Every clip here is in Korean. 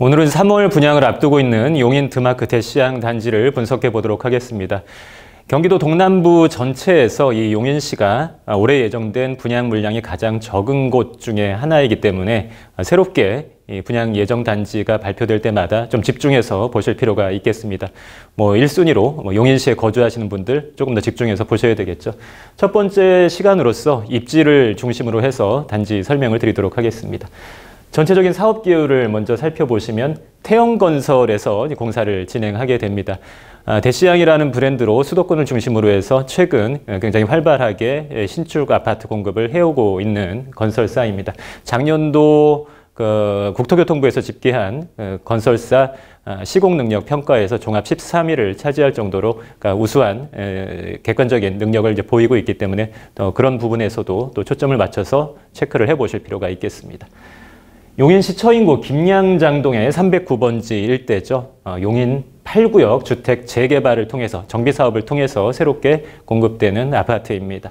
오늘은 3월 분양을 앞두고 있는 용인 드마크대 시향 단지를 분석해 보도록 하겠습니다. 경기도 동남부 전체에서 이 용인시가 올해 예정된 분양 물량이 가장 적은 곳 중에 하나이기 때문에 새롭게 분양 예정 단지가 발표될 때마다 좀 집중해서 보실 필요가 있겠습니다. 뭐 1순위로 뭐 용인시에 거주하시는 분들 조금 더 집중해서 보셔야 되겠죠. 첫 번째 시간으로서 입지를 중심으로 해서 단지 설명을 드리도록 하겠습니다. 전체적인 사업 기여를 먼저 살펴보시면 태영건설에서 공사를 진행하게 됩니다. 아, 대시양이라는 브랜드로 수도권을 중심으로 해서 최근 굉장히 활발하게 신축 아파트 공급을 해오고 있는 건설사입니다. 작년도 그 국토교통부에서 집계한 어, 건설사 아, 시공능력 평가에서 종합 13위를 차지할 정도로 그러니까 우수한 객관적인 능력을 이제 보이고 있기 때문에 그런 부분에서도 또 초점을 맞춰서 체크를 해보실 필요가 있겠습니다. 용인시 처인구 김양장동의 309번지 일대죠. 어, 용인 8구역 주택 재개발을 통해서 정비사업을 통해서 새롭게 공급되는 아파트입니다.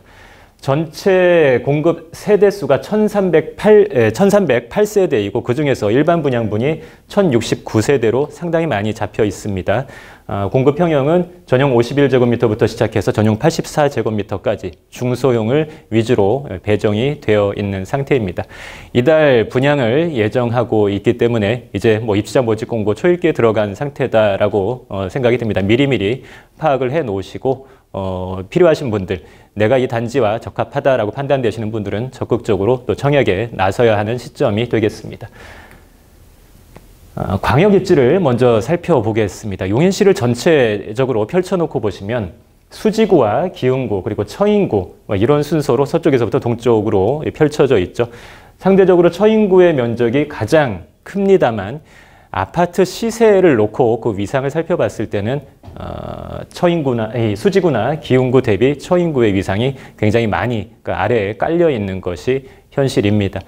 전체 공급 세대 수가 1308, 1308세대이고 그중에서 일반 분양분이 1069세대로 상당히 많이 잡혀 있습니다. 아, 공급 평형은 전용 51제곱미터부터 시작해서 전용 84제곱미터까지 중소형을 위주로 배정이 되어 있는 상태입니다. 이달 분양을 예정하고 있기 때문에 이제 뭐 입주자 모집 공고 초읽기에 들어간 상태다라고 어, 생각이 듭니다. 미리미리 파악을 해 놓으시고 어, 필요하신 분들 내가 이 단지와 적합하다라고 판단되시는 분들은 적극적으로 또 청약에 나서야 하는 시점이 되겠습니다. 아, 광역 입지를 먼저 살펴보겠습니다. 용인시를 전체적으로 펼쳐놓고 보시면 수지구와 기흥구 그리고 처인구 뭐 이런 순서로 서쪽에서부터 동쪽으로 펼쳐져 있죠. 상대적으로 처인구의 면적이 가장 큽니다만 아파트 시세를 놓고 그 위상을 살펴봤을 때는 어, 처인구나 아 수지구나 기운구 대비 처인구의 위상이 굉장히 많이 그 아래에 깔려 있는 것이 현실입니다.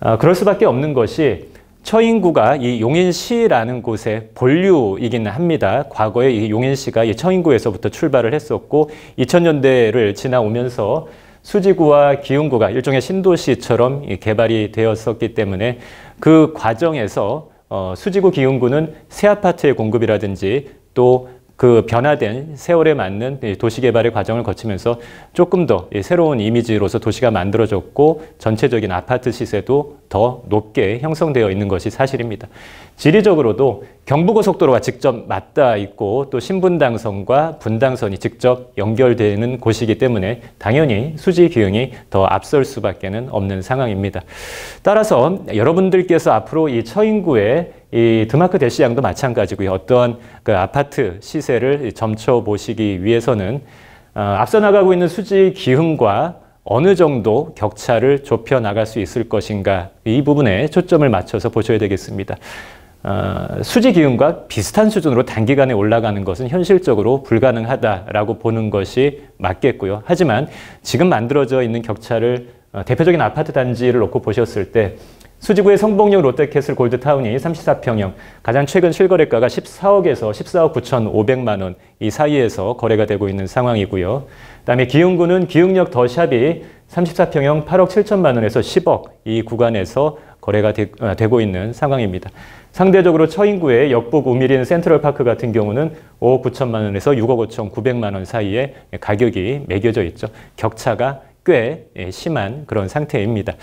어, 그럴 수밖에 없는 것이 처인구가 이 용인시라는 곳의 본류이기는 합니다. 과거에 이 용인시가 이 처인구에서부터 출발을 했었고 2000년대를 지나오면서 수지구와 기흥구가 일종의 신도시처럼 개발이 되었었기 때문에 그 과정에서 어, 수지구 기흥구는 새 아파트의 공급이라든지 또그 변화된 세월에 맞는 도시 개발의 과정을 거치면서 조금 더 새로운 이미지로서 도시가 만들어졌고 전체적인 아파트 시세도 더 높게 형성되어 있는 것이 사실입니다. 지리적으로도 경부고속도로가 직접 맞닿아 있고 또 신분당선과 분당선이 직접 연결되는 곳이기 때문에 당연히 수지 기흥이 더 앞설 수밖에 없는 상황입니다. 따라서 여러분들께서 앞으로 이 처인구에 이 드마크 대시양도 마찬가지고요. 어떤그 아파트 시세를 점쳐 보시기 위해서는 어, 앞서 나가고 있는 수지 기흥과 어느 정도 격차를 좁혀 나갈 수 있을 것인가 이 부분에 초점을 맞춰서 보셔야 되겠습니다. 어, 수지 기운과 비슷한 수준으로 단기간에 올라가는 것은 현실적으로 불가능하다라고 보는 것이 맞겠고요. 하지만 지금 만들어져 있는 격차를 어, 대표적인 아파트 단지를 놓고 보셨을 때 수지구의 성북역 롯데캐슬 골드타운이 34평형, 가장 최근 실거래가가 14억에서 14억 9,500만 원 이 사이에서 거래가 되고 있는 상황이고요. 그다음에 기흥구는 기흥역 더샵이 34평형 8억 7천만 원에서 10억 이 구간에서 거래가 되, 아, 되고 있는 상황입니다. 상대적으로 처인구의 역북 우미린 센트럴파크 같은 경우는 5억 9천만 원에서 6억 5천 9백만 원 사이에 가격이 매겨져 있죠. 격차가 꽤 예, 심한 그런 상태입니다.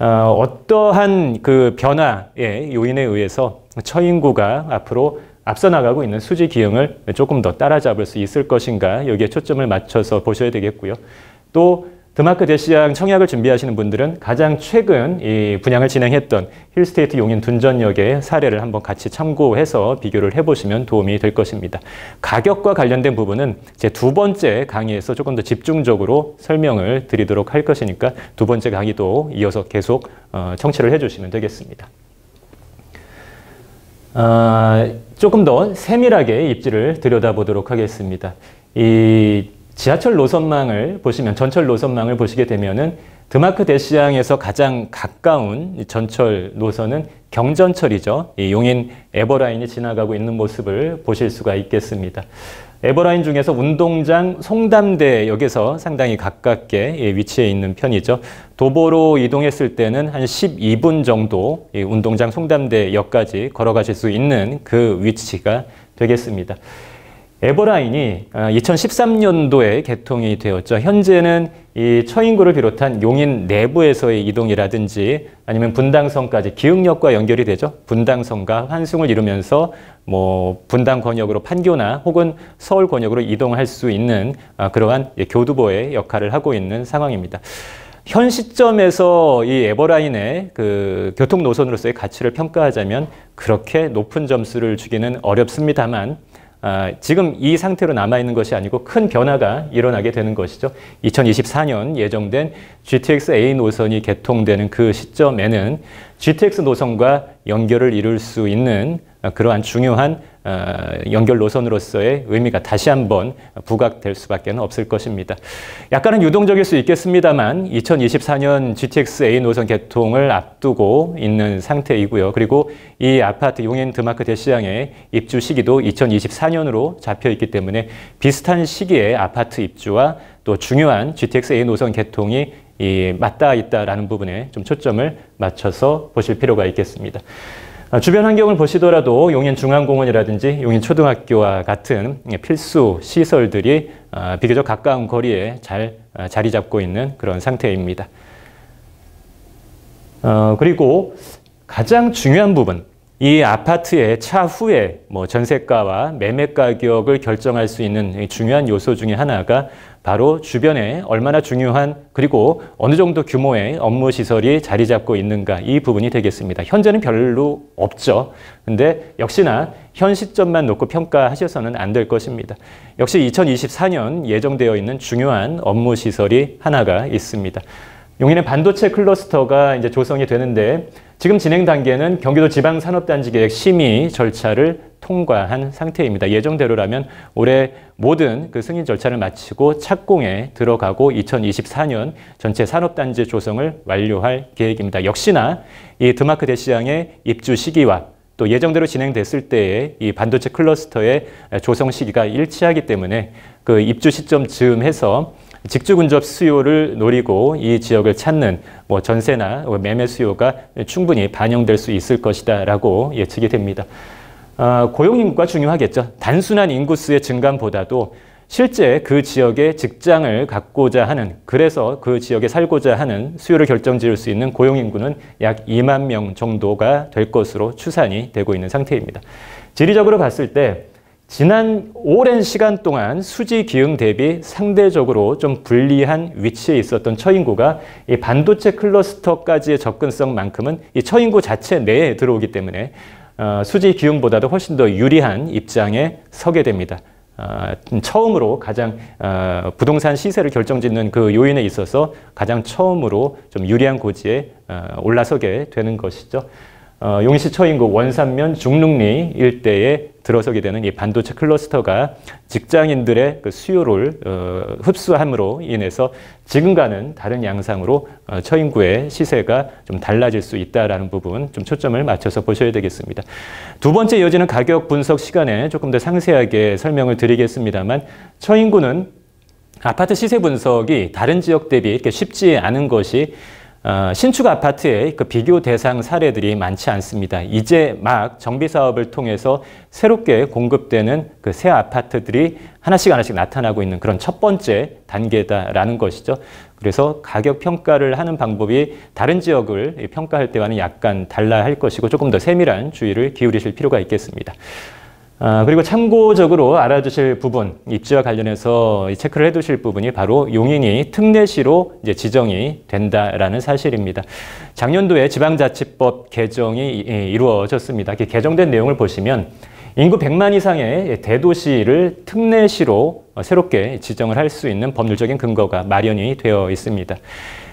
어, 떠한그 변화 의 예, 요인에 의해서 처인구가 앞으로 앞서 나가고 있는 수지 기형을 조금 더 따라잡을 수 있을 것인가 여기에 초점을 맞춰서 보셔야 되겠고요. 또 드마크 제시앙 청약을 준비하시는 분들은 가장 최근 이 분양을 진행했던 힐스테이트 용인 둔전역의 사례를 한번 같이 참고해서 비교를 해보시면 도움이 될 것입니다. 가격과 관련된 부분은 제 두 번째 강의에서 조금 더 집중적으로 설명을 드리도록 할 것이니까 두 번째 강의도 이어서 계속 어, 청취를 해주시면 되겠습니다. 아, 조금 더 세밀하게 입지를 들여다보도록 하겠습니다. 이 지하철 노선망을 보시면 전철 노선망을 보시게 되면은 드마크 대시양에서 가장 가까운 전철 노선은 경전철이죠. 용인 에버라인이 지나가고 있는 모습을 보실 수가 있겠습니다. 에버라인 중에서 운동장 송담대역에서 상당히 가깝게 예, 위치해 있는 편이죠. 도보로 이동했을 때는 한 12분 정도 운동장 송담대역까지 걸어가실 수 있는 그 위치가 되겠습니다. 에버라인이 2013년도에 아, 개통이 되었죠. 현재는 이 처인구를 비롯한 용인 내부에서의 이동이라든지 아니면 분당선까지 기흥역과 연결이 되죠. 분당선과 환승을 이루면서 뭐 분당 권역으로 판교나 혹은 서울 권역으로 이동할 수 있는 아, 그러한 교두보의 역할을 하고 있는 상황입니다. 현 시점에서 이 에버라인의 그 교통 노선으로서의 가치를 평가하자면 그렇게 높은 점수를 주기는 어렵습니다만 아, 지금 이 상태로 남아있는 것이 아니고 큰 변화가 일어나게 되는 것이죠. 2024년 예정된 GTX-A 노선이 개통되는 그 시점에는 GTX 노선과 연결을 이룰 수 있는 그러한 중요한 어, 연결 노선으로서의 의미가 다시 한번 부각될 수밖에 없을 것입니다. 약간은 유동적일 수 있겠습니다만 2024년 GTX-A 노선 개통을 앞두고 있는 상태이고요. 그리고 이 아파트 용인 드마크 대시장의 입주 시기도 2024년으로 잡혀 있기 때문에 비슷한 시기에 아파트 입주와 또 중요한 GTX-A 노선 개통이 맞닿아 있다라는 부분에 좀 초점을 맞춰서 보실 필요가 있겠습니다. 아, 주변 환경을 보시더라도 용인 중앙공원이라든지 용인 초등학교와 같은 예, 필수 시설들이 아, 비교적 가까운 거리에 잘 아, 자리 잡고 있는 그런 상태입니다. 어, 그리고 가장 중요한 부분, 이 아파트의 차후에 뭐 전세가와 매매 가격을 결정할 수 있는 중요한 요소 중의 하나가 바로 주변에 얼마나 중요한 그리고 어느 정도 규모의 업무 시설이 자리 잡고 있는가 이 부분이 되겠습니다. 현재는 별로 없죠. 근데 역시나 현 시점만 놓고 평가하셔서는 안 될 것입니다. 역시 2024년 예정되어 있는 중요한 업무 시설이 하나가 있습니다. 용인의 반도체 클러스터가 이제 조성이 되는데 지금 진행 단계는 경기도 지방산업단지 계획 심의 절차를 통과한 상태입니다. 예정대로라면 올해 모든 그 승인 절차를 마치고 착공에 들어가고 2024년 전체 산업단지 조성을 완료할 계획입니다. 역시나 이 드마크 대시장의 입주 시기와 또 예정대로 진행됐을 때의이 반도체 클러스터의 조성 시기가 일치하기 때문에 그 입주 시점 즈음해서 직주근접 수요를 노리고 이 지역을 찾는 뭐 전세나 뭐 매매 수요가 충분히 반영될 수 있을 것이다라고 예측이 됩니다. 아, 고용 인구가 중요하겠죠. 단순한 인구수의 증감보다도 실제 그 지역의 직장을 갖고자 하는 그래서 그 지역에 살고자 하는 수요를 결정지을 수 있는 고용 인구는 약 2만 명 정도가 될 것으로 추산이 되고 있는 상태입니다. 지리적으로 봤을 때 지난 오랜 시간 동안 수지 기흥 대비 상대적으로 좀 불리한 위치에 있었던 처인구가 이 반도체 클러스터까지의 접근성만큼은 이 처인구 자체 내에 들어오기 때문에 어, 수지 기흥보다도 훨씬 더 유리한 입장에 서게 됩니다. 어, 처음으로 가장 어, 부동산 시세를 결정짓는 그 요인에 있어서 가장 처음으로 좀 유리한 고지에 어, 올라서게 되는 것이죠. 어, 용인시 처인구 그 원산면 중릉리 일대에 들어서게 되는 이 반도체 클러스터가 직장인들의 그 수요를 어, 흡수함으로 인해서 지금과는 다른 양상으로 어, 처인구의 시세가 좀 달라질 수 있다라는 부분 좀 초점을 맞춰서 보셔야 되겠습니다. 두 번째 이어지는 가격 분석 시간에 조금 더 상세하게 설명을 드리겠습니다만 처인구는 아파트 시세 분석이 다른 지역 대비 이렇게 쉽지 않은 것이 어, 신축 아파트의 그 비교 대상 사례들이 많지 않습니다. 이제 막 정비 사업을 통해서 새롭게 공급되는 그 새 아파트들이 하나씩 하나씩 나타나고 있는 그런 첫 번째 단계다라는 것이죠. 그래서 가격 평가를 하는 방법이 다른 지역을 평가할 때와는 약간 달라할 것이고 조금 더 세밀한 주의를 기울이실 필요가 있겠습니다. 아, 그리고 참고적으로 알아주실 부분, 입지와 관련해서 체크를 해두실 부분이 바로 용인이 특례시로 이제 지정이 된다라는 사실입니다. 작년도에 지방자치법 개정이 예, 이루어졌습니다. 개정된 내용을 보시면 인구 100만 이상의 대도시를 특례시로 새롭게 지정을 할 수 있는 법률적인 근거가 마련이 되어 있습니다.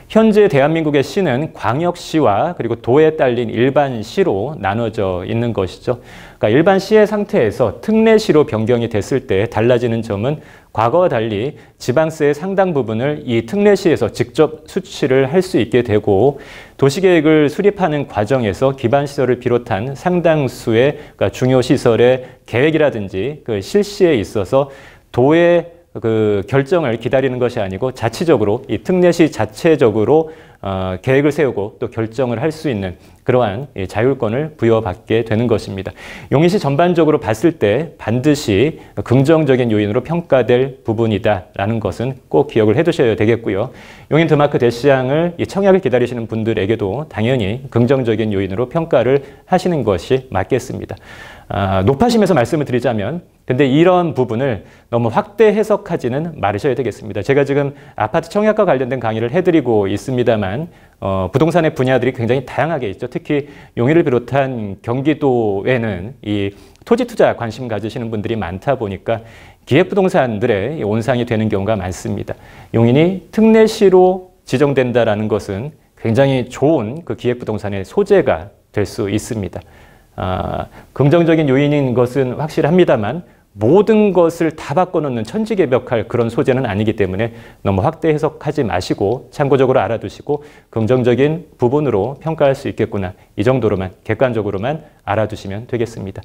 현재 대한민국의 시는 광역시와 그리고 도에 딸린 일반시로 나눠져 있는 것이죠. 그러니까 일반시의 상태에서 특례시로 변경이 됐을 때 달라지는 점은 과거와 달리 지방세의 상당 부분을 이 특례시에서 직접 수치를 할 수 있게 되고 도시계획을 수립하는 과정에서 기반시설을 비롯한 상당수의 그러니까 중요시설의 계획이라든지 그 실시에 있어서 도의 그 결정을 기다리는 것이 아니고 자체적으로이 특례시 자체적으로 어, 계획을 세우고 또 결정을 할 수 있는 그러한 자율권을 부여받게 되는 것입니다. 용인시 전반적으로 봤을 때 반드시 긍정적인 요인으로 평가될 부분이다라는 것은 꼭 기억을 해두셔야 되겠고요. 용인 드마크 대시장을 청약을 기다리시는 분들에게도 당연히 긍정적인 요인으로 평가를 하시는 것이 맞겠습니다. 아, 높아심에서 말씀을 드리자면 근데 이런 부분을 너무 확대 해석하지는 말으셔야 되겠습니다. 제가 지금 아파트 청약과 관련된 강의를 해드리고 있습니다만 어, 부동산의 분야들이 굉장히 다양하게 있죠. 특히 용인을 비롯한 경기도에는 이 토지 투자 관심 가지시는 분들이 많다 보니까 기획부동산들의 온상이 되는 경우가 많습니다. 용인이 특례시로 지정된다라 것은 굉장히 좋은 그 기획부동산의 소재가 될 수 있습니다. 아, 긍정적인 요인인 것은 확실합니다만 모든 것을 다 바꿔놓는 천지개벽할 그런 소재는 아니기 때문에 너무 확대 해석하지 마시고 참고적으로 알아두시고 긍정적인 부분으로 평가할 수 있겠구나 이 정도로만 객관적으로만 알아두시면 되겠습니다.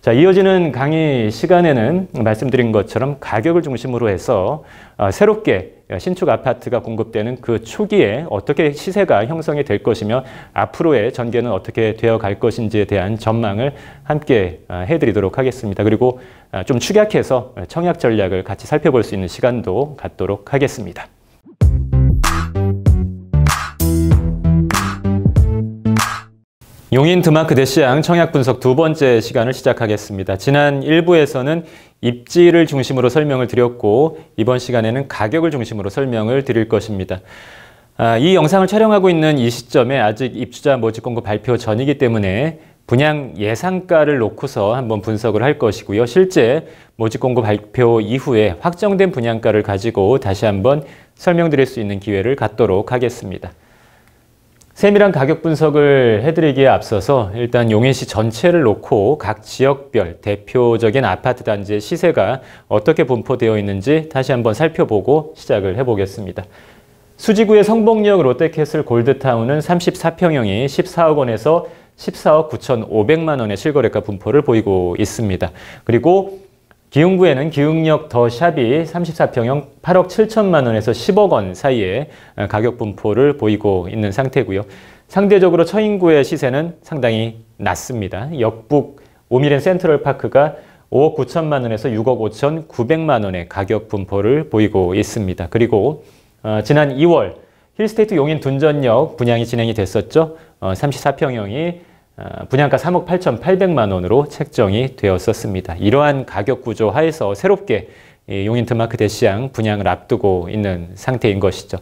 자 이어지는 강의 시간에는 말씀드린 것처럼 가격을 중심으로 해서 어, 새롭게 그러니까 신축 아파트가 공급되는 그 초기에 어떻게 시세가 형성이 될 것이며 앞으로의 전개는 어떻게 되어 갈 것인지에 대한 전망을 함께 아, 해드리도록 하겠습니다. 그리고 아, 좀 축약해서 청약 전략을 같이 살펴볼 수 있는 시간도 갖도록 하겠습니다. 용인 드마크 대시양 청약 분석 두 번째 시간을 시작하겠습니다. 지난 1부에서는 입지를 중심으로 설명을 드렸고 이번 시간에는 가격을 중심으로 설명을 드릴 것입니다. 아, 이 영상을 촬영하고 있는 이 시점에 아직 입주자 모집 공고 발표 전이기 때문에 분양 예상가를 놓고서 한번 분석을 할 것이고요. 실제 모집 공고 발표 이후에 확정된 분양가를 가지고 다시 한번 설명드릴 수 있는 기회를 갖도록 하겠습니다. 세밀한 가격 분석을 해드리기에 앞서서 일단 용인시 전체를 놓고 각 지역별 대표적인 아파트 단지의 시세가 어떻게 분포되어 있는지 다시 한번 살펴보고 시작을 해보겠습니다. 수지구의 성북역 롯데캐슬 골드타운은 34평형이 14억 원에서 14억 9,500만 원의 실거래가 분포를 보이고 있습니다. 그리고 비용구에는 기흥역 더 샵이 34평형 8억 7천만 원에서 10억 원 사이에 어, 가격 분포를 보이고 있는 상태고요. 상대적으로 처인구의 시세는 상당히 낮습니다. 역북 오미랜 센트럴파크가 5억 9천만 원에서 6억 5천 9백만 원의 가격 분포를 보이고 있습니다. 그리고 어, 지난 2월 힐스테이트 용인 둔전역 분양이 진행이 됐었죠. 어, 34평형이 어, 분양가 3억 8,800만 원으로 책정이 되었었습니다. 이러한 가격 구조 하에서 새롭게 용인트마크 대시양 분양을 앞두고 있는 상태인 것이죠.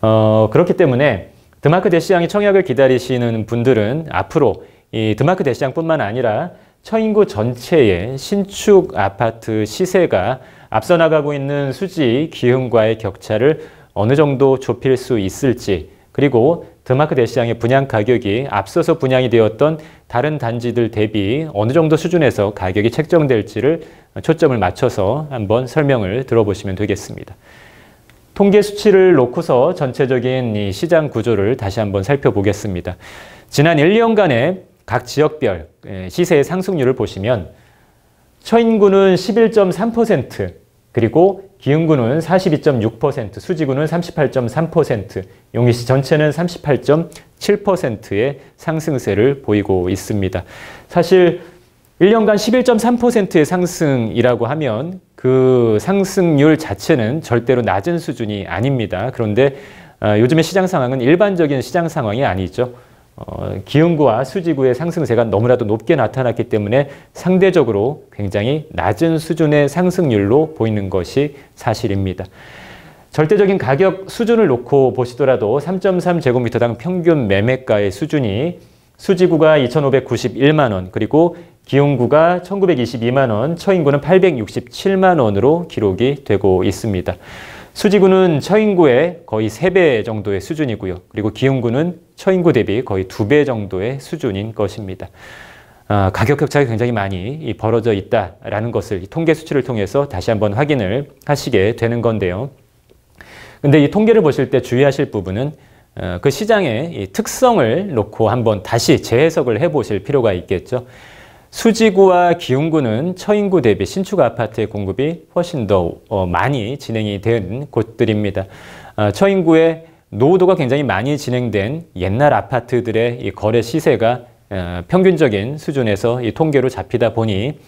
어, 그렇기 때문에 드마크 대시양이 청약을 기다리시는 분들은 앞으로 이 드마크 대시양뿐만 아니라 처인구 전체의 신축 아파트 시세가 앞서 나가고 있는 수지 기흥과의 격차를 어느 정도 좁힐 수 있을지 그리고 더마크 대시장의 분양 가격이 앞서서 분양이 되었던 다른 단지들 대비 어느 정도 수준에서 가격이 책정될지를 초점을 맞춰서 한번 설명을 들어보시면 되겠습니다. 통계 수치를 놓고서 전체적인 이 시장 구조를 다시 한번 살펴보겠습니다. 지난 1, 년간의각 지역별 예, 시세의 상승률을 보시면 처인구는 11.3%, 그리고 기흥구는 42.6%, 수지구는 38.3%, 용인시 전체는 38.7%의 상승세를 보이고 있습니다. 사실 1년간 11.3%의 상승이라고 하면 그 상승률 자체는 절대로 낮은 수준이 아닙니다. 그런데 어, 요즘의 시장 상황은 일반적인 시장 상황이 아니죠. 어, 기흥구와 수지구의 상승세가 너무나도 높게 나타났기 때문에 상대적으로 굉장히 낮은 수준의 상승률로 보이는 것이 사실입니다. 절대적인 가격 수준을 놓고 보시더라도 3.3제곱미터당 평균 매매가의 수준이 수지구가 2,591만 원, 그리고 기흥구가 1,922만 원, 처인구는 867만 원으로 기록이 되고 있습니다. 수지구는 처인구의 거의 3배 정도의 수준이고요. 그리고 기흥구는 처인구 대비 거의 2배 정도의 수준인 것입니다. 아, 가격 격차가 굉장히 많이 벌어져 있다라는 것을 통계 수치를 통해서 다시 한번 확인을 하시게 되는 건데요. 근데 이 통계를 보실 때 주의하실 부분은 어, 그 시장의 특성을 놓고 한번 다시 재해석을 해보실 필요가 있겠죠. 수지구와 기흥구는 처인구 대비 신축 아파트의 공급이 훨씬 더 어, 많이 진행이 된 곳들입니다. 어, 처인구의 노후도가 굉장히 많이 진행된 옛날 아파트들의 거래 시세가 평균적인 수준에서 이 통계로 잡히다 보니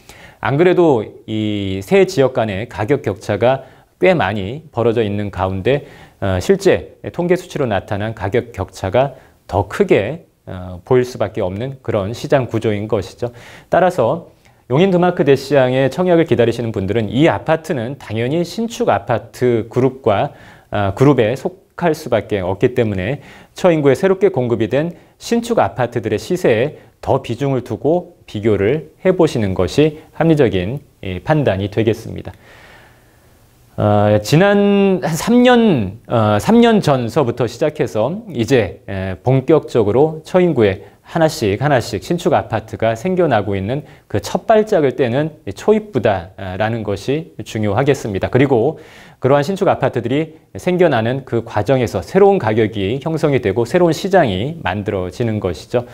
안 그래도 이 세 지역 간의 가격 격차가 꽤 많이 벌어져 있는 가운데 어, 실제 통계 수치로 나타난 가격 격차가 더 크게 어, 보일 수밖에 없는 그런 시장 구조인 것이죠. 따라서 용인 드마크 대시장의 청약을 기다리시는 분들은 이 아파트는 당연히 신축 아파트 그룹과 어, 그룹에 속할 수밖에 없기 때문에 처인구에 새롭게 공급이 된 신축 아파트들의 시세에 더 비중을 두고 비교를 해보시는 것이 합리적인 판단이 되겠습니다. 어, 지난 3년, 어, 3년 전서부터 시작해서 이제 에, 본격적으로 처인구에 하나씩 하나씩 신축 아파트가 생겨나고 있는 그 첫 발짝을 떼는 초입부다라는 것이 중요하겠습니다. 그리고 그러한 신축 아파트들이 생겨나는 그 과정에서 새로운 가격이 형성이 되고 새로운 시장이 만들어지는 것이죠.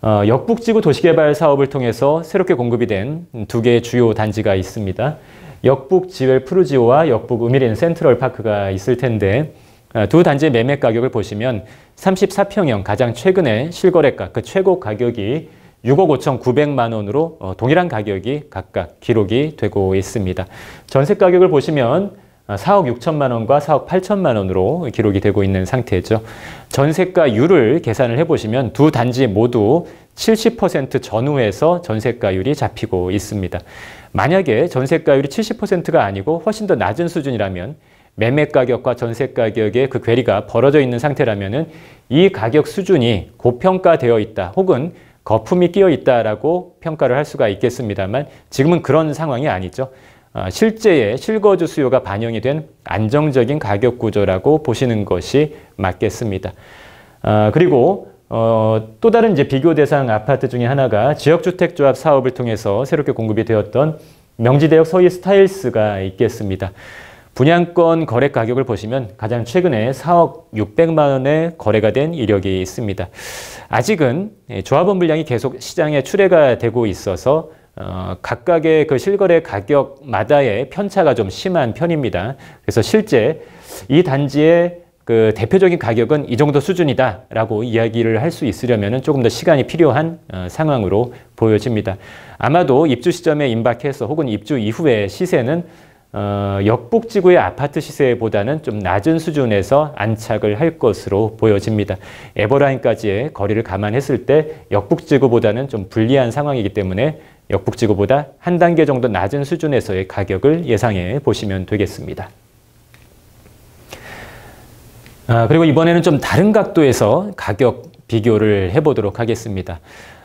어, 역북지구 도시개발 사업을 통해서 새롭게 공급이 된 두 개의 주요 단지가 있습니다. 역북 지웰 푸르지오와 역북 우미린 센트럴 파크가 있을 텐데 아, 두 단지의 매매 가격을 보시면 34평형 가장 최근의 실거래가 그 최고 가격이 6억 5천9백만 원으로 어, 동일한 가격이 각각 기록이 되고 있습니다. 전세 가격을 보시면 4억 아, 6천만 원과 4억 8천만 원으로 기록이 되고 있는 상태죠. 전세가율을 계산을 해보시면 두 단지 모두 70% 전후에서 전세가율이 잡히고 있습니다. 만약에 전세가율이 70%가 아니고 훨씬 더 낮은 수준이라면 매매 가격과 전세 가격의 그 괴리가 벌어져 있는 상태라면 이 가격 수준이 고평가되어 있다 혹은 거품이 끼어 있다라고 평가를 할 수가 있겠습니다만 지금은 그런 상황이 아니죠. 어, 실제의 실거주 수요가 반영이 된 안정적인 가격 구조라고 보시는 것이 맞겠습니다. 어, 그리고 어, 또 다른 이제 비교 대상 아파트 중에 하나가 지역주택조합 사업을 통해서 새롭게 공급이 되었던 명지대역 서희 스타일스가 있겠습니다. 분양권 거래 가격을 보시면 가장 최근에 4억 600만 원의 거래가 된 이력이 있습니다. 아직은 예, 조합원 물량이 계속 시장에 출회가 되고 있어서 어, 각각의 그 실거래 가격마다의 편차가 좀 심한 편입니다. 그래서 실제 이 단지에 그 대표적인 가격은 이 정도 수준이다라고 이야기를 할 수 있으려면 조금 더 시간이 필요한 어, 상황으로 보여집니다. 아마도 입주 시점에 임박해서 혹은 입주 이후의 시세는 어, 역북지구의 아파트 시세보다는 좀 낮은 수준에서 안착을 할 것으로 보여집니다. 에버라인까지의 거리를 감안했을 때 역북지구보다는 좀 불리한 상황이기 때문에 역북지구보다 한 단계 정도 낮은 수준에서의 가격을 예상해 보시면 되겠습니다. 아, 그리고 이번에는 좀 다른 각도에서 가격 비교를 해보도록 하겠습니다.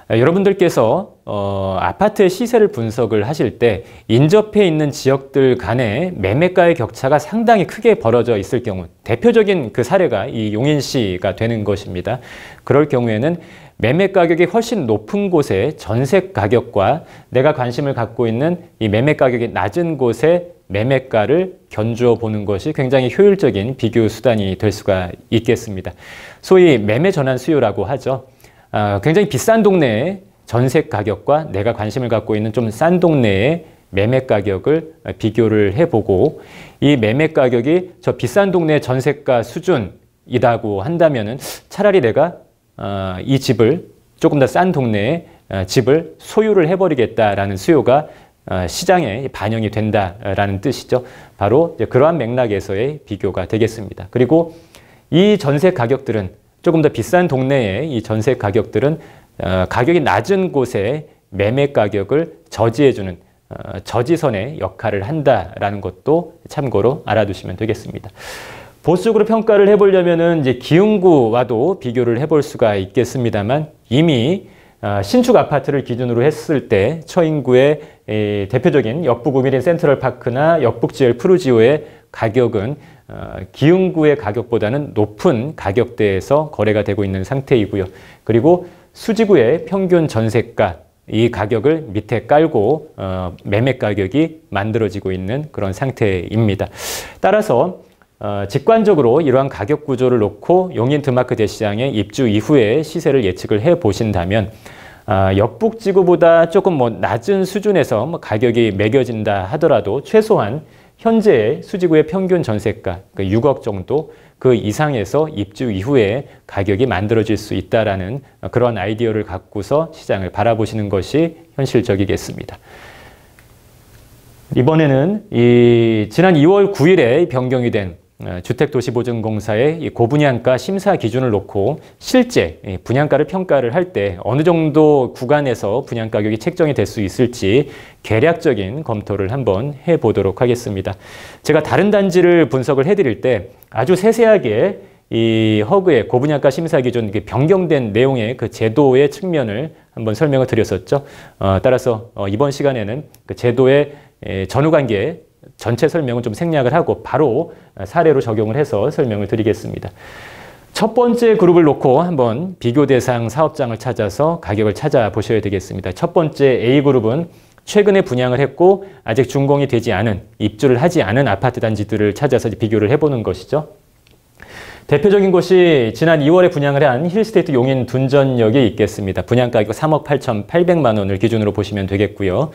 아, 여러분들께서 어, 아파트의 시세를 분석을 하실 때 인접해 있는 지역들 간의 매매가의 격차가 상당히 크게 벌어져 있을 경우 대표적인 그 사례가 이 용인시가 되는 것입니다. 그럴 경우에는 매매 가격이 훨씬 높은 곳의 전세 가격과 내가 관심을 갖고 있는 이 매매 가격이 낮은 곳의 매매가를 견주어 보는 것이 굉장히 효율적인 비교 수단이 될 수가 있겠습니다. 소위 매매 전환 수요라고 하죠. 어, 굉장히 비싼 동네에 전세 가격과 내가 관심을 갖고 있는 좀 싼 동네의 매매 가격을 비교를 해보고 이 매매 가격이 저 비싼 동네 전세가 수준이라고 한다면 차라리 내가 어, 이 집을 조금 더 싼 동네에 아, 집을 소유를 해버리겠다라는 수요가 어, 시장에 반영이 된다라는 뜻이죠. 바로 그러한 맥락에서의 비교가 되겠습니다. 그리고 이 전세 가격들은 조금 더 비싼 동네의 이 전세 가격들은 어, 가격이 낮은 곳에 매매 가격을 저지해주는 어, 저지선의 역할을 한다라는 것도 참고로 알아두시면 되겠습니다. 보수적으로 평가를 해보려면 기흥구와도 비교를 해볼 수가 있겠습니다만 이미 아, 신축 아파트를 기준으로 했을 때 처인구의 대표적인 역부 우미린 센트럴파크나 역북 지열 푸르지오의 가격은 어, 기흥구의 가격보다는 높은 가격대에서 거래가 되고 있는 상태이고요. 그리고 수지구의 평균 전세가 이 가격을 밑에 깔고 어, 매매 가격이 만들어지고 있는 그런 상태입니다. 따라서 어, 직관적으로 이러한 가격 구조를 놓고 용인 드마크 대시장의 입주 이후의 시세를 예측을 해 보신다면 어, 아, 역북지구보다 조금 뭐 낮은 수준에서 뭐 가격이 매겨진다 하더라도 최소한 현재 수지구의 평균 전세가 그 6억 정도 그 이상에서 입주 이후에 가격이 만들어질 수 있다라는 그런 아이디어를 갖고서 시장을 바라보시는 것이 현실적이겠습니다. 이번에는 이 지난 2월 9일에 변경이 된 어, 주택도시보증공사의 고분양가 심사 기준을 놓고 실제 분양가를 평가를 할 때 어느 정도 구간에서 분양가격이 책정이 될 수 있을지 계략적인 검토를 한번 해보도록 하겠습니다. 제가 다른 단지를 분석을 해드릴 때 아주 세세하게 이 허그의 고분양가 심사 기준 그 변경된 내용의 그 제도의 측면을 한번 설명을 드렸었죠. 어, 따라서 어, 이번 시간에는 그 제도의 전후관계 전체 설명은 좀 생략을 하고 바로 사례로 적용을 해서 설명을 드리겠습니다. 첫 번째 그룹을 놓고 한번 비교 대상 사업장을 찾아서 가격을 찾아보셔야 되겠습니다. 첫 번째 A그룹은 최근에 분양을 했고 아직 준공이 되지 않은, 입주를 하지 않은 아파트 단지들을 찾아서 비교를 해보는 것이죠. 대표적인 곳이 지난 2월에 분양을 한 힐스테이트 용인 둔전역이 있겠습니다. 분양가격 3억 8 8 0만 원을 기준으로 보시면 되겠고요.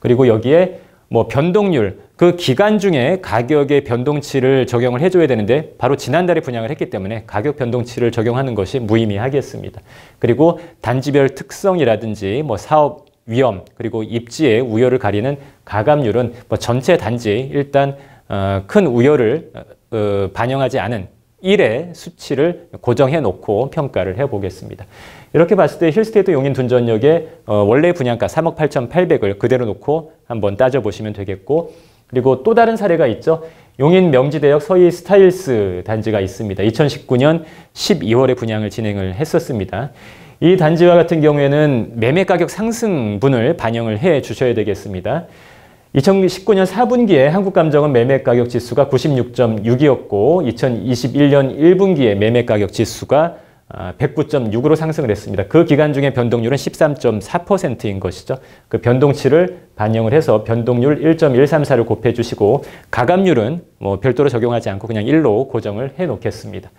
그리고 여기에 뭐 변동률, 그 기간 중에 가격의 변동치를 적용을 해줘야 되는데 바로 지난달에 분양을 했기 때문에 가격 변동치를 적용하는 것이 무의미하겠습니다. 그리고 단지별 특성이라든지 뭐 사업 위험 그리고 입지의 우열을 가리는 가감률은 뭐 전체 단지 일단 어, 큰 우열을 어, 어, 반영하지 않은 1의 수치를 고정해 놓고 평가를 해 보겠습니다. 이렇게 봤을 때 힐스테이트 용인 둔전역의 어, 원래 분양가 3억 8,800을 그대로 놓고 한번 따져보시면 되겠고 그리고 또 다른 사례가 있죠. 용인 명지대역 서희 스타일스 단지가 있습니다. 2019년 12월에 분양을 진행을 했었습니다. 이 단지와 같은 경우에는 매매 가격 상승분을 반영을 해 주셔야 되겠습니다. 2019년 4분기에 한국감정은 매매 가격 지수가 96.6이었고 2021년 1분기에 매매 가격 지수가 109.6으로 아, 상승을 했습니다. 그 기간 중에 변동률은 13.4%인 것이죠. 그 변동치를 반영을 해서 변동률 1.134를 곱해 주시고 가감률은 뭐 별도로 적용하지 않고 그냥 1로 고정을 해 놓겠습니다.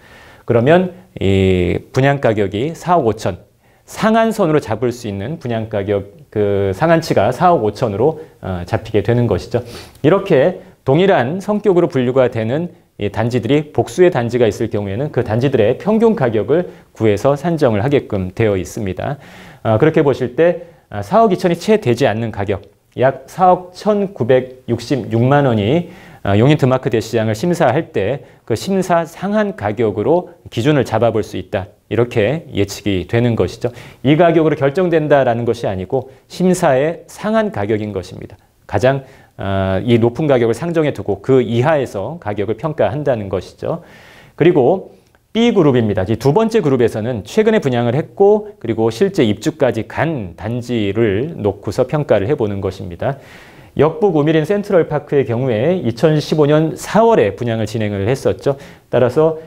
그러면 이 분양 가격이 4억 5천 상한선으로 잡을 수 있는 분양 가격 그 상한치가 4억 5천으로 어, 잡히게 되는 것이죠. 이렇게 동일한 성격으로 분류가 되는 이 단지들이 복수의 단지가 있을 경우에는 그 단지들의 평균 가격을 구해서 산정을 하게끔 되어 있습니다. 아, 그렇게 보실 때 4억 아, 2천이 채 되지 않는 가격, 약 4억 1,966만 원이 아, 용인트마크 대시장을 심사할 때 그 심사 상한 가격으로 기준을 잡아볼 수 있다. 이렇게 예측이 되는 것이죠. 이 가격으로 결정된다라는 것이 아니고 심사의 상한 가격인 것입니다. 가장 아, 이 높은 가격을 상정해 두고 그 이하에서 가격을 평가한다는 것이죠. 그리고 B그룹입니다. 두 번째 그룹에서는 최근에 분양을 했고 그리고 실제 입주까지 간 단지를 놓고서 평가를 해보는 것입니다. 역북 우미린 센트럴파크의 경우에 2015년 4월에 분양을 진행을 했었죠. 따라서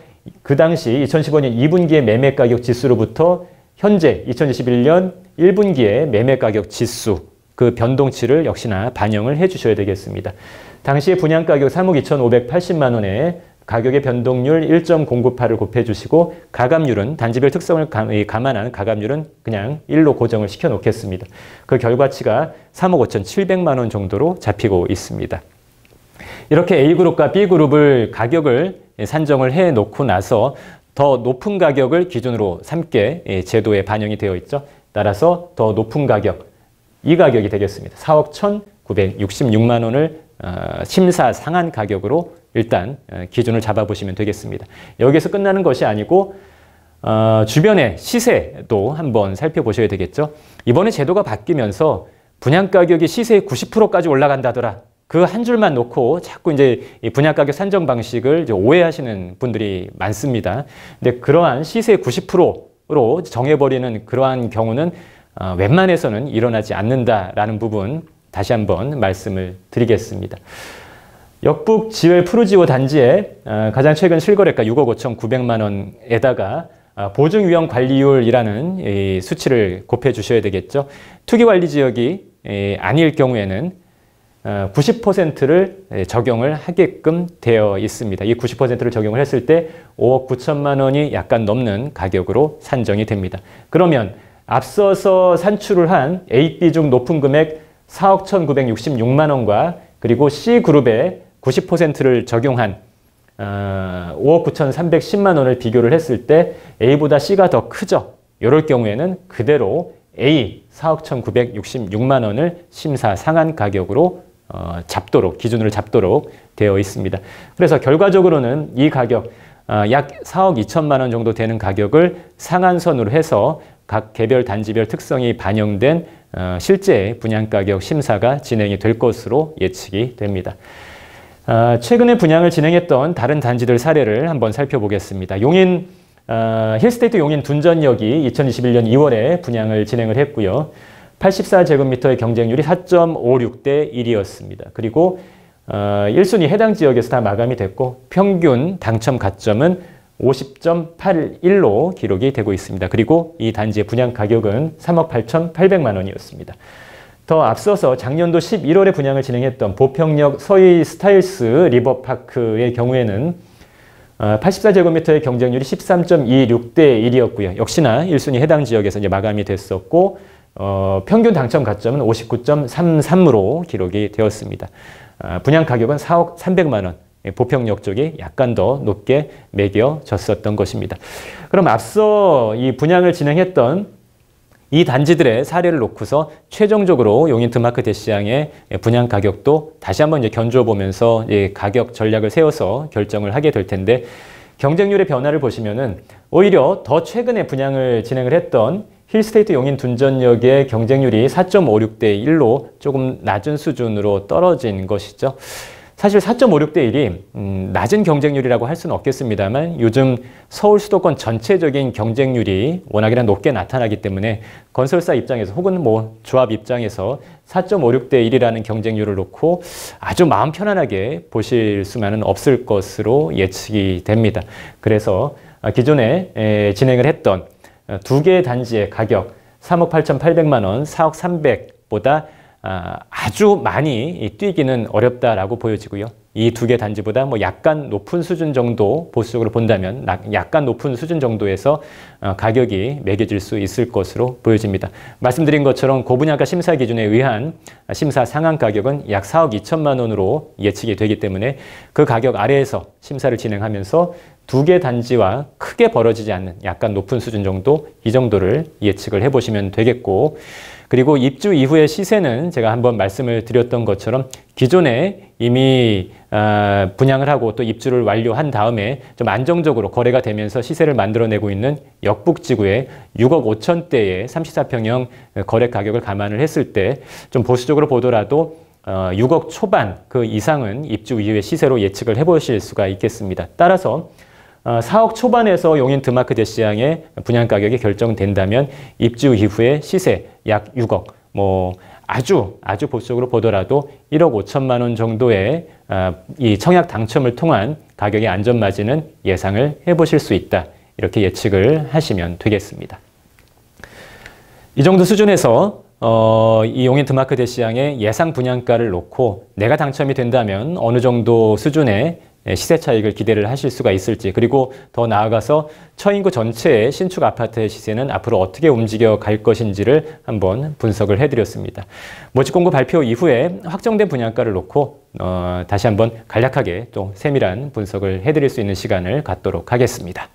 그 당시 2015년 2분기의 매매가격 지수로부터 현재 2021년 1분기의 매매가격 지수 그 변동치를 역시나 반영을 해주셔야 되겠습니다. 당시 분양 가격 3억 2,580만 원에 가격의 변동률 1.098을 곱해주시고 가감률은 단지별 특성을 감안한 가감률은 그냥 1로 고정을 시켜놓겠습니다. 그 결과치가 3억 5,700만 원 정도로 잡히고 있습니다. 이렇게 A그룹과 B그룹을 가격을 산정을 해놓고 나서 더 높은 가격을 기준으로 삼게 예, 제도에 반영이 되어 있죠. 따라서 더 높은 가격, 이 가격이 되겠습니다. 4억 1,966만 원을 어, 심사 상한 가격으로 일단 어, 기준을 잡아보시면 되겠습니다. 여기서 끝나는 것이 아니고 어, 주변의 시세도 한번 살펴보셔야 되겠죠. 이번에 제도가 바뀌면서 분양가격이 시세의 90%까지 올라간다더라. 그 한 줄만 놓고 자꾸 이제 분양가격 산정 방식을 오해하시는 분들이 많습니다. 근데 그러한 시세 90%로 정해버리는 그러한 경우는 어, 웬만해서는 일어나지 않는다라는 부분 다시 한번 말씀을 드리겠습니다. 역북 지웰 푸르지오 단지에 어, 가장 최근 실거래가 6억 5천 9백만 원에다가 어, 보증위험 관리율이라는 수치를 곱해 주셔야 되겠죠. 투기관리 지역이 아닐 경우에는 90%를 적용을 하게끔 되어 있습니다. 이 90%를 적용을 했을 때 5억 9천만 원이 약간 넘는 가격으로 산정이 됩니다. 그러면 앞서서 산출을 한 AB 중 높은 금액 4억 1,966만 원과 그리고 C그룹의 90%를 적용한 5억 어, 9,310만 원을 비교를 했을 때 A보다 C가 더 크죠. 이럴 경우에는 그대로 A 4억 1,966만 원을 심사 상한 가격으로 어, 잡도록 기준을 잡도록 되어 있습니다. 그래서 결과적으로는 이 가격 어, 약 4억 2천만 원 정도 되는 가격을 상한선으로 해서 각 개별 단지별 특성이 반영된 어, 실제 분양가격 심사가 진행이 될 것으로 예측이 됩니다. 아, 최근에 분양을 진행했던 다른 단지들 사례를 한번 살펴보겠습니다. 용인 아, 힐스테이트 용인 둔전역이 2021년 2월에 분양을 진행을 했고요. 84제곱미터의 경쟁률이 4.56대 1이었습니다. 그리고 1순위 아, 해당 지역에서 다 마감이 됐고 평균 당첨 가점은 50.81로 기록이 되고 있습니다. 그리고 이 단지의 분양 가격은 3억 8,800만 원이었습니다. 더 앞서서 작년도 11월에 분양을 진행했던 보평역 서희 스타일스 리버파크의 경우에는 84제곱미터의 어, 경쟁률이 13.26대 1이었고요. 역시나 1순위 해당 지역에서 이제 마감이 됐었고 어, 평균 당첨 가점은 59.33으로 기록이 되었습니다. 아, 분양 가격은 4억 300만 원, 예, 보평력 쪽이 약간 더 높게 매겨졌었던 것입니다. 그럼 앞서 이 분양을 진행했던 이 단지들의 사례를 놓고서 최종적으로 용인트마크 대시장의 분양 가격도 다시 한번 이제 견주어 보면서 예, 가격 전략을 세워서 결정을 하게 될 텐데 경쟁률의 변화를 보시면은 오히려 더 최근에 분양을 진행을 했던 힐스테이트 용인 둔전역의 경쟁률이 4.56대 1로 조금 낮은 수준으로 떨어진 것이죠. 사실 4.56대 1이 음, 낮은 경쟁률이라고 할 수는 없겠습니다만 요즘 서울 수도권 전체적인 경쟁률이 워낙이나 높게 나타나기 때문에 건설사 입장에서 혹은 뭐 조합 입장에서 4.56대 1이라는 경쟁률을 놓고 아주 마음 편안하게 보실 수만은 없을 것으로 예측이 됩니다. 그래서 아, 기존에 에, 진행을 했던 어, 두 개의 단지의 가격 3억 8,800만 원, 4억 300보다 아, 아주 많이 뛰기는 어렵다라고 보여지고요. 이 두 개 단지보다 뭐 약간 높은 수준 정도 보수적으로 본다면 약간 높은 수준 정도에서 어, 가격이 매겨질 수 있을 것으로 보여집니다. 말씀드린 것처럼 고분양가 심사 기준에 의한 심사 상한 가격은 약 4억 2천만 원으로 예측이 되기 때문에 그 가격 아래에서 심사를 진행하면서 두 개 단지와 크게 벌어지지 않는 약간 높은 수준 정도 이 정도를 예측을 해보시면 되겠고 그리고 입주 이후의 시세는 제가 한번 말씀을 드렸던 것처럼 기존에 이미 아, 분양을 하고 또 입주를 완료한 다음에 좀 안정적으로 거래가 되면서 시세를 만들어내고 있는 역북지구의 6억 5천대의 34평형 거래 가격을 감안을 했을 때 좀 보수적으로 보더라도 6억 어, 초반 그 이상은 입주 이후의 시세로 예측을 해보실 수가 있겠습니다. 따라서 4억 어, 초반에서 용인 드마크대 시장의 분양 가격이 결정된다면 입주 이후에 시세 약 6억, 뭐 아주 아주 보수적으로 보더라도 1억 5천만 원 정도의 어, 이 청약 당첨을 통한 가격의 안전마진은 예상을 해보실 수 있다. 이렇게 예측을 하시면 되겠습니다. 이 정도 수준에서 어, 이 용인 드마크 대시장의 예상 분양가를 놓고 내가 당첨이 된다면 어느 정도 수준의 예, 시세 차익을 기대를 하실 수가 있을지 그리고 더 나아가서 처인구 전체의 신축 아파트의 시세는 앞으로 어떻게 움직여 갈 것인지를 한번 분석을 해드렸습니다. 모집 공고 발표 이후에 확정된 분양가를 놓고 어, 다시 한번 간략하게 또 세밀한 분석을 해드릴 수 있는 시간을 갖도록 하겠습니다.